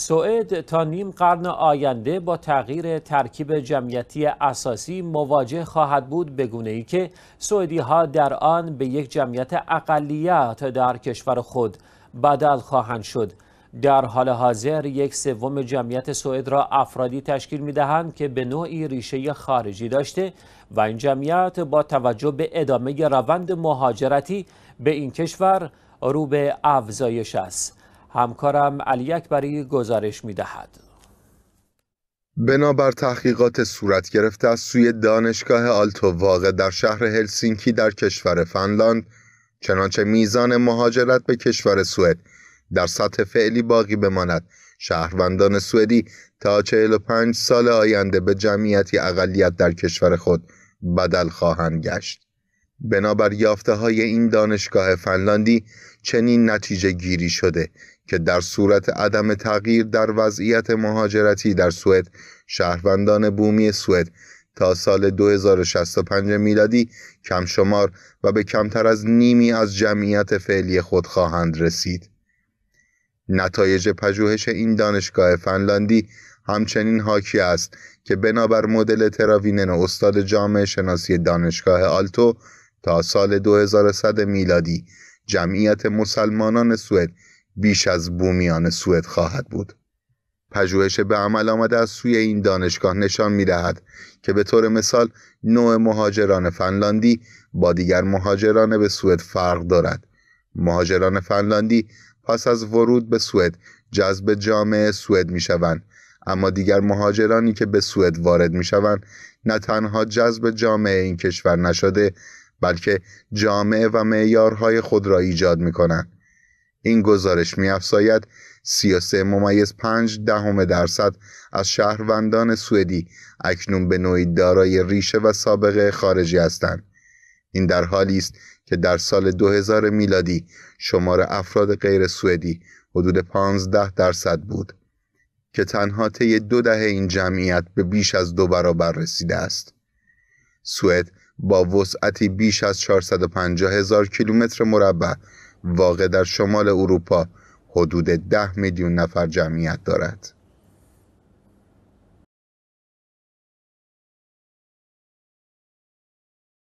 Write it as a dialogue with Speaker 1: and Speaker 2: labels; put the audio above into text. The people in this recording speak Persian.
Speaker 1: سوئد تا نیم قرن آینده با تغییر ترکیب جمعیتی اساسی مواجه خواهد بود بگونه ای که سوئدی ها در آن به یک جمعیت اقلیت در کشور خود بدل خواهند شد در حال حاضر یک سوم جمعیت سوئد را افرادی تشکیل می دهند که به نوعی ریشه خارجی داشته و این جمعیت با توجه به ادامه روند مهاجرتی به این کشور رو به افزایش است همکارم علی اکبری گزارش می دهد.
Speaker 2: بنابر تحقیقات صورت گرفته از سوی دانشگاه آلتو واقع در شهر هلسینکی در کشور فنلاند چنانچه میزان مهاجرت به کشور سوئد در سطح فعلی باقی بماند شهروندان سوئدی تا 45 سال آینده به جمعیتی اقلیت در کشور خود بدل خواهند گشت بنابر یافته های این دانشگاه فنلاندی چنین نتیجه گیری شده که در صورت عدم تغییر در وضعیت مهاجرتی در سوئد شهروندان بومی سوئد تا سال 2065 میلادی کم شمار و به کمتر از نیمی از جمعیت فعلی خود خواهند رسید. نتایج پژوهش این دانشگاه فنلاندی همچنین حاکی است که بنابر مدل تراوینن استاد جامعه شناسی دانشگاه آلتو تا سال 2100 میلادی جمعیت مسلمانان سوئد بیش از بومیان سوئد خواهد بود پژوهش به عمل آمده از سوی این دانشگاه نشان می دهد که به طور مثال نوع مهاجران فنلاندی با دیگر مهاجران به سوئد فرق دارد مهاجران فنلاندی پس از ورود به سوئد جذب جامعه سوئد می شوند اما دیگر مهاجرانی که به سوئد وارد می شوند نه تنها جذب جامعه این کشور نشده بلکه جامعه و معیارهای خود را ایجاد می کنند این گزارش میافزاید 33 ممیز 5 دهم درصد از شهروندان سوئدی اکنون به نوعی دارای ریشه و سابقه خارجی هستند این در حالی است که در سال 2000 میلادی شمار افراد غیر سوئدی حدود 15 درصد بود که تنها طی دو دهه این جمعیت به بیش از دو برابر رسیده است سوئد با وسعتی بیش از 450 هزار کیلومتر مربع واقع در شمال اروپا حدود ده میلیون نفر جمعیت دارد